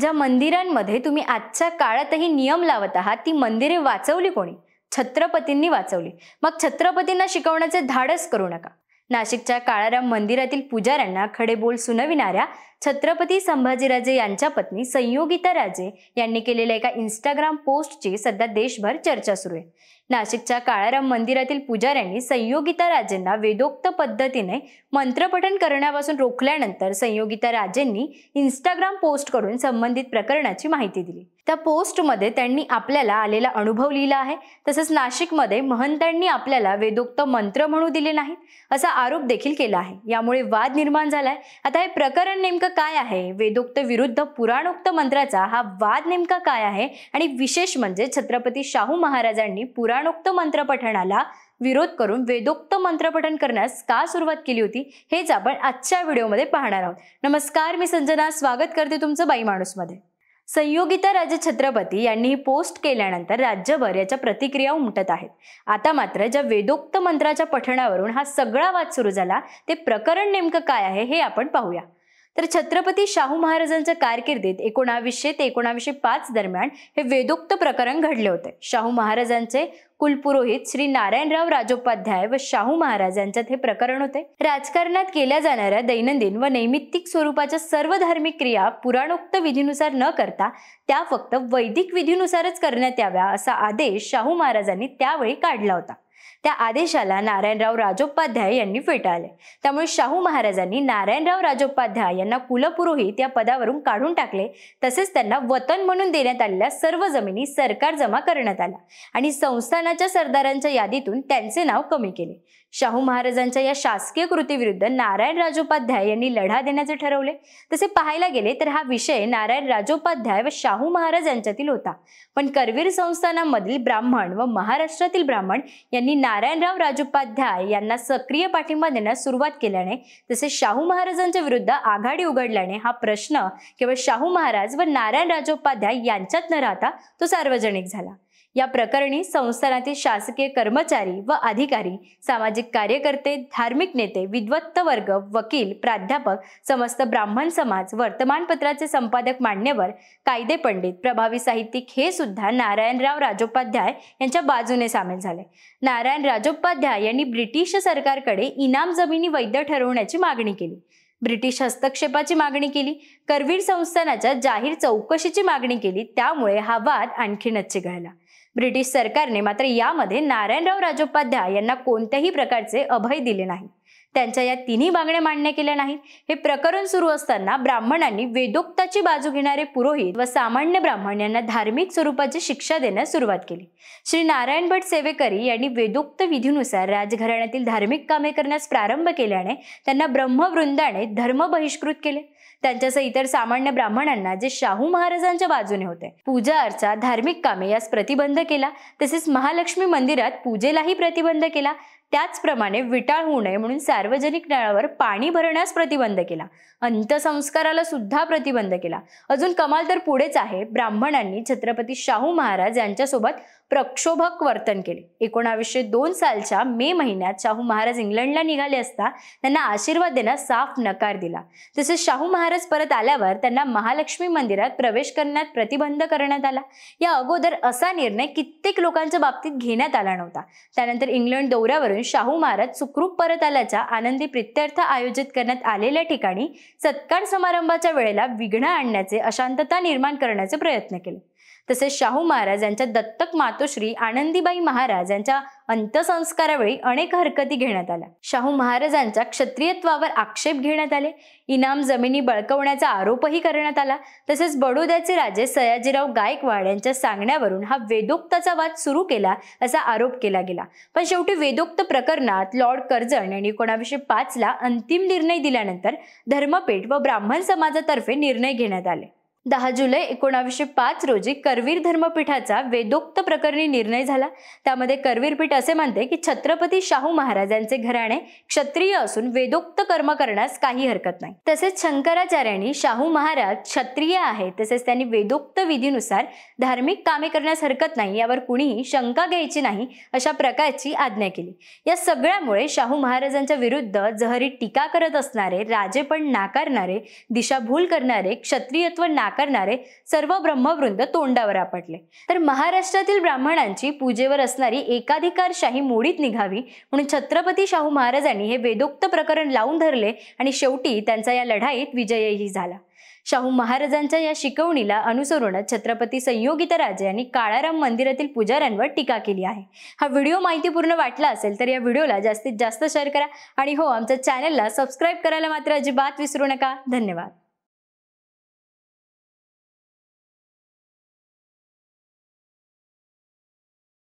ज्या मंदिरांमध्ये तुम्ही आजच्या काळातही नियम लावत आहात ती मंदिरे वाचवली कोणी छत्रपतींनी वाचवली मग छत्रपतींना शिकवण्याचे धाडस करू नका नाशिकच्या काळाराम मंदिरातील पुजाऱ्यांना खडे बोल सुनविणाऱ्या छत्रपती संभाजीराजे यांच्या पत्नी संयोगिता राजे यांनी केलेल्या एका इंस्टाग्राम पोस्ट ची सध्या देशभर चर्चा सुरू आहे नाशिकच्या काळाराम मंदिरातील पुजाऱ्यांनी संयोगिता राजेंना वेदोक्त पद्धतीने मंत्रपठन करण्यापासून रोखल्यानंतर संयोगिता राजेंनी इंस्टाग्राम पोस्ट करून संबंधित प्रकरणाची माहिती दिली त्या पोस्टमध्ये त्यांनी आपल्याला आलेला अनुभव लिहिला आहे तसंच नाशिकमध्ये महंतांनी आपल्याला वेदोक्त मंत्र म्हणू दिले नाही असा आरोप देखील केला आहे यामुळे वाद निर्माण झालाय आता हे प्रकरण नेमकं काय आहे वेदोक्त विरुद्ध पुराणोक्त मंत्राचा हा वाद नेमका काय आहे आणि विशेष म्हणजे छत्रपती शाहू महाराजांनी पुराणोक्त मंत्र पठणाला विरोध करून वेदोक्त मंत्रपठन करण्यास का सुरुवात केली होती हेच आपण आजच्या व्हिडिओमध्ये पाहणार आहोत नमस्कार मी संजना स्वागत करते तुमचं बाई माणूस मध्ये संयोगिता राजे छत्रपती यांनी ही पोस्ट केल्यानंतर राज्यभर याच्या प्रतिक्रिया उमटत आहेत आता मात्र ज्या वेदोक्त मंत्राच्या पठणावरून हा सगळा वाद सुरू झाला ते प्रकरण नेमकं काय आहे हे आपण पाहूया तर छत्रपती शाहू महाराजांच्या कारकिर्दीत एकोणावीसशे ते एकोणावीसशे पाच दरम्यान हे वेदोक्त प्रकरण घडले होते शाहू महाराजांचे कुलपुरोहित श्री नारायणराव राजोपाध्याय व शाहू महाराज यांच्यात हे प्रकरण होते राजकारणात केल्या जाणाऱ्या दैनंदिन व नैमित्तिक स्वरूपाच्या सर्व धार्मिक क्रिया पुराणोक्त विधीनुसार न करता त्या फक्त वैदिक विधीनुसारच करण्यात याव्या असा आदेश शाहू महाराजांनी त्यावेळी काढला होता त्या आदेशाला नारायणराव राजोपाध्याय यांनी फेटाळले त्यामुळे शाहू महाराजांनी नारायणराव राजोपाध्याय यांना कुलपुरोहित या पदावरून काढून टाकले तसेच त्यांना वतन म्हणून देण्यात आलेल्या सर्व जमिनी सरकार जमा करण्यात आला आणि संस्थानाच्या सरदारांच्या यादीतून त्यांचे नाव कमी केले शाहू महाराजांच्या या शासकीय कृतीविरुद्ध नारायण राजोपाध्याय यांनी लढा देण्याचे ठरवले तसे पाहायला गेले तर हा विषय नारायण राजोपाध्याय व शाहू महाराज यांच्यातील होता पण करवीर संस्थानामधील ब्राह्मण व महाराष्ट्रातील ब्राह्मण यांनी नारायणराव राजोपाध्याय यांना सक्रिय पाठिंबा देण्यास सुरुवात केल्याने तसे शाहू महाराजांच्या विरुद्ध आघाडी उघडल्याने हा प्रश्न केवळ शाहू महाराज व नारायण राजोपाध्याय यांच्यात न राहता तो सार्वजनिक झाला या प्रकरणी संस्थानातील शासकीय कर्मचारी व अधिकारी सामाजिक कार्यकर्ते धार्मिक नेते विद्वत्त वर्ग वकील प्राध्यापक समस्त ब्राह्मण समाज वर्तमानपत्राचे संपादक मान्यवर कायदे पंडित प्रभावी साहित्यिक हे सुद्धा नारायणराव राजोपाध्याय यांच्या बाजूने सामील झाले नारायण राजोपाध्याय यांनी ब्रिटिश सरकारकडे इनाम जमिनी वैध ठरवण्याची मागणी केली ब्रिटिश हस्तक्षेपाची मागणी केली करवीर संस्थानाच्या जाहीर चौकशीची मागणी केली त्यामुळे हा वाद आणखीनच चिघळला ब्रिटिश सरकारने मात्र यामध्ये नारायणराव राजोपाध्याय यांना कोणत्याही प्रकारचे अभय दिले नाही त्यांच्या या तिन्ही मागण्या मान्य केल्या नाहीत हे प्रकरण सुरू असताना ब्राह्मणांनी वेदोक्ताची बाजू घेणारे पुरोहित व सामान्य ब्राह्मण यांना धार्मिक स्वरूपाची शिक्षा देण्यास सुरुवात केली श्री नारायण भट सेवेकरी यांनी वेदोक्त विधीनुसार राजघराण्यातील धार्मिक कामे करण्यास प्रारंभ केल्याने त्यांना ब्रह्मवृंदाने धर्म बहिष्कृत केले त्यांच्यासह इतर सामान्य ब्राह्मणांना जे शाहू महाराजांच्या बाजूने होते पूजा अर्चा धार्मिक कामे यास प्रतिबंध केला तसेच महालक्ष्मी मंदिरात पूजेलाही प्रतिबंध केला त्याचप्रमाणे विटाळ होऊ नये म्हणून सार्वजनिक नळावर पाणी भरण्यास प्रतिबंध केला अंत्यसंस्काराला सुद्धा प्रतिबंध केला अजून कमाल तर पुढेच आहे ब्राह्मणांनी छत्रपती शाहू महाराज यांच्यासोबत प्रक्षोभक वर्तन केले एकोणावीसशे दोन सालच्या मे महिन्यात शाहू महाराज इंग्लंडला निघाले असता त्यांना आशीर्वाद देण्यास साफ नकार दिला तसेच शाहू महाराज परत आल्यावर त्यांना महालक्ष्मी मंदिरात प्रवेश करण्यात प्रतिबंध करण्यात आला या अगोदर असा निर्णय कित्येक लोकांच्या बाबतीत घेण्यात आला नव्हता त्यानंतर इंग्लंड दौऱ्यावरून शाहू महाराज सुखरूप परत आल्याच्या आनंदी प्रित्यर्थ आयोजित करण्यात आलेल्या ठिकाणी सत्कार समारंभाच्या वेळेला विघ्न आणण्याचे अशांतता निर्माण करण्याचे प्रयत्न केले तसेच शाहू महाराज यांच्या दत्तक मातोश्री आनंदीबाई महाराज यांच्या अंत्यसंस्कारावेळी अनेक हरकती घेण्यात आल्या शाहू महाराजांच्या क्षत्रियत्वावर आक्षेप घेण्यात आले इनाम जमिनी बळकवण्याचा आरोपही करण्यात आला तसेच बडोद्याचे राजे सयाजीराव गायकवाड यांच्या सांगण्यावरून हा वेदोक्ताचा वाद सुरू केला असा आरोप केला गेला पण शेवटी वेदोक्त प्रकरणात लॉर्ड कर्जन यांनी एकोणाशे पाच ला अंतिम निर्णय दिल्यानंतर धर्मपीठ व ब्राह्मण समाजातर्फे निर्णय घेण्यात आले दहा जुलै एकोणावीसशे पाच रोजी करवीर धर्मपीठाचा वेदोक्त प्रकरणी निर्णय झाला त्यामध्ये करवीर पीठ असे मानते की छत्रपती शाहू महाराजांचे घराणे क्षत्रिय असून वेदोक्त कर्म करण्यास काही हरकत नाही तसेच शंकराचार्यांनी शाहू महाराज क्षत्रिय आहे तसेच त्यांनी वेदोक्त विधीनुसार धार्मिक कामे करण्यास हरकत नाही यावर कुणीही शंका घ्यायची नाही अशा प्रकारची आज्ञा केली या सगळ्यामुळे शाहू महाराजांच्या विरुद्ध जहरी टीका करत असणारे राजेपण नाकारणारे दिशाभूल करणारे क्षत्रियत्व नाकार नाकारणारे सर्व ब्रह्मवृंद तोंडावर आपटले तर महाराष्ट्रातील ब्राह्मणांची पूजेवर असणारी एकाधिकारशाही मोडीत निघावी म्हणून छत्रपती शाहू महाराजांनी हे वेदोक्त प्रकरण लावून धरले आणि शेवटी त्यांचा या लढाईत विजयही झाला शाहू महाराजांच्या या शिकवणीला अनुसरूनच छत्रपती राजे यांनी काळाराम मंदिरातील पुजाऱ्यांवर टीका केली आहे हा व्हिडिओ माहितीपूर्ण वाटला असेल तर या व्हिडिओला जास्तीत जास्त शेअर करा आणि हो आमच्या चॅनलला सबस्क्राईब करायला मात्र अजिबात विसरू नका धन्यवाद